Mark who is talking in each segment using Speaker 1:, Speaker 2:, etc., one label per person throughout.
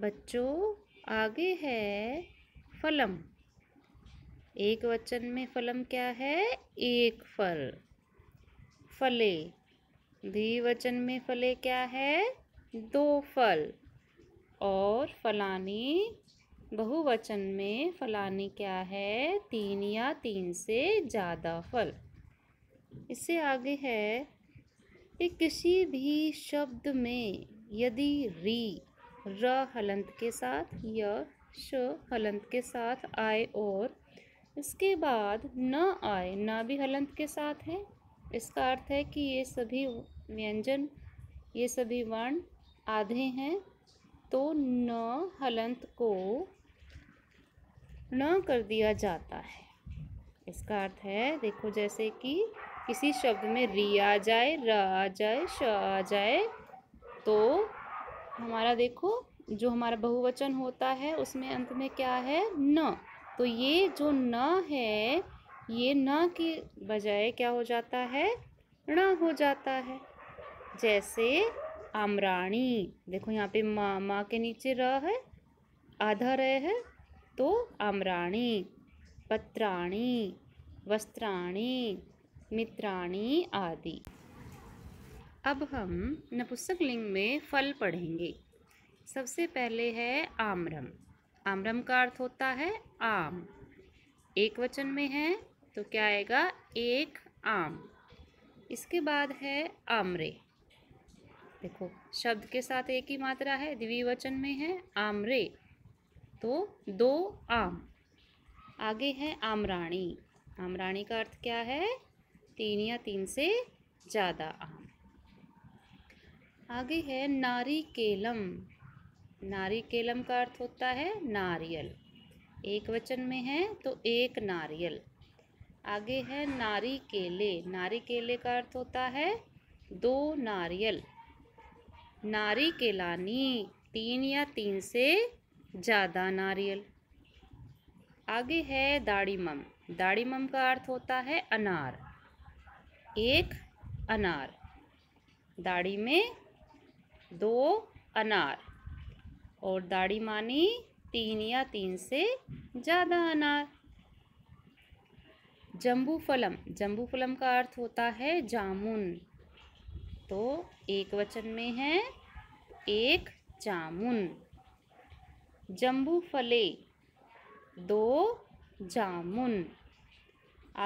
Speaker 1: बच्चों आगे है फलम एक वचन में फलम क्या है एक फल फले द्विवचन में फले क्या है दो फल और फलानी बहुवचन में फलानी क्या है तीन या तीन से ज़्यादा फल इससे आगे है कि किसी भी शब्द में यदि री र हलंत के साथ य श हलंत के साथ आए और इसके बाद न आए ना भी हलंत के साथ है इसका अर्थ है कि ये सभी व्यंजन ये सभी वर्ण आधे हैं तो न हलंत को न कर दिया जाता है इसका अर्थ है देखो जैसे कि किसी शब्द में री आ जाए र आ जाए श आ जाए तो हमारा देखो जो हमारा बहुवचन होता है उसमें अंत में क्या है न तो ये जो न है ये न की बजाय क्या हो जाता है ण हो जाता है जैसे आमराणी देखो यहाँ पे माँ माँ के नीचे र है आधा र है तो आमराणी पत्राणी वस्त्राणी मित्राणी आदि अब हम नपुस्तक लिंग में फल पढ़ेंगे सबसे पहले है आम्रम आम्रम का अर्थ होता है आम एक वचन में है तो क्या आएगा एक आम इसके बाद है आमरे देखो शब्द के साथ एक ही मात्रा है द्विवचन में है आमरे तो दो आम आगे है आमराणी आमराणी का अर्थ क्या है तीन या तीन से ज़्यादा आम आगे है नारी केलम नारी केलम का अर्थ होता है नारियल एक वचन में है तो एक नारियल आगे है नारी केले नारी केले का अर्थ होता है दो नारियल नारी केलानी तीन या तीन से ज़्यादा नारियल आगे है दाड़ी मम मम का अर्थ होता है अनार एक अनार दाढ़ी में दो अनार और दाढ़ी मानी तीन या तीन से ज़्यादा अनार जम्बू फलम जम्बू फलम का अर्थ होता है जामुन तो एक वचन में है एक जामुन जम्बू फले दो जामुन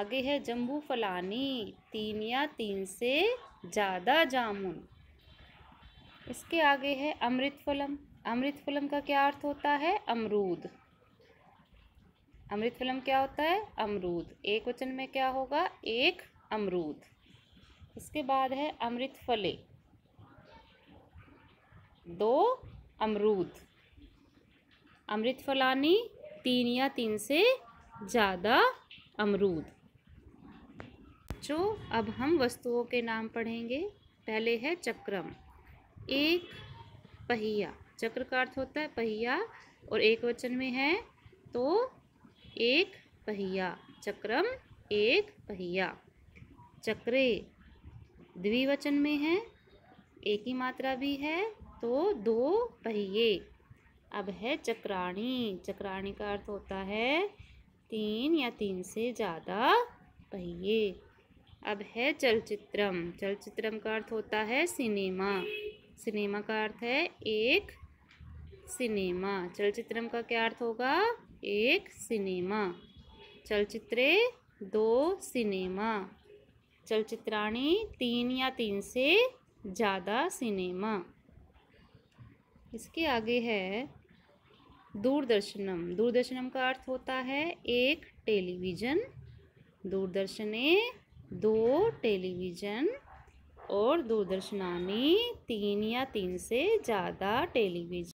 Speaker 1: आगे है जम्बू फलानी तीन या तीन से ज़्यादा जामुन इसके आगे है अमृत फलम अमृत फलम का क्या अर्थ होता है अमरूद अमृत फलम क्या होता है अमरूद एक वचन में क्या होगा एक अमरूद इसके बाद है अमृत फले दो अमरूद अमृत फलानी तीन या तीन से ज़्यादा अमरूद जो अब हम वस्तुओं के नाम पढ़ेंगे पहले है चक्रम एक पहिया चक्र का अर्थ होता है पहिया और एक वचन में है तो एक पहिया चक्रम एक पहिया चक्रे द्विवचन में है एक ही मात्रा भी है तो दो पहिए अब है चक्राणी चक्राणी का अर्थ होता है तीन या तीन से ज़्यादा पहिए अब है चलचित्रम चलचित्रम का अर्थ होता है सिनेमा सिनेमा का अर्थ है एक सिनेमा चलचित्रम का क्या अर्थ होगा एक सिनेमा चलचित्रे दो सिनेमा चलचित्राणी तीन या तीन से ज़्यादा सिनेमा इसके आगे है दूरदर्शनम दूरदर्शनम का अर्थ होता है एक टेलीविज़न दूरदर्शने दो टेलीविज़न और दूरदर्शनानी तीन या तीन से ज़्यादा टेलीविजन